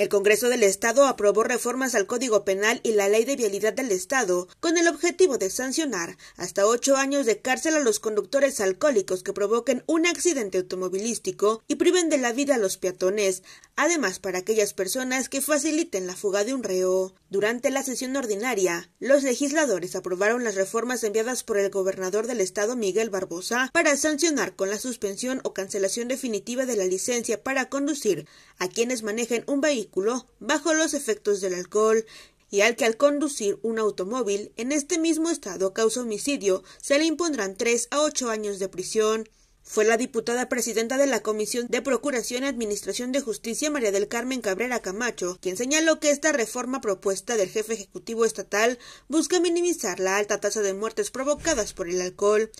El Congreso del Estado aprobó reformas al Código Penal y la Ley de Vialidad del Estado con el objetivo de sancionar hasta ocho años de cárcel a los conductores alcohólicos que provoquen un accidente automovilístico y priven de la vida a los peatones, además para aquellas personas que faciliten la fuga de un reo. Durante la sesión ordinaria, los legisladores aprobaron las reformas enviadas por el gobernador del Estado Miguel Barbosa para sancionar con la suspensión o cancelación definitiva de la licencia para conducir a quienes manejen un vehículo bajo los efectos del alcohol y al que al conducir un automóvil en este mismo estado causa homicidio, se le impondrán tres a ocho años de prisión. Fue la diputada presidenta de la Comisión de Procuración y Administración de Justicia, María del Carmen Cabrera Camacho, quien señaló que esta reforma propuesta del jefe ejecutivo estatal busca minimizar la alta tasa de muertes provocadas por el alcohol.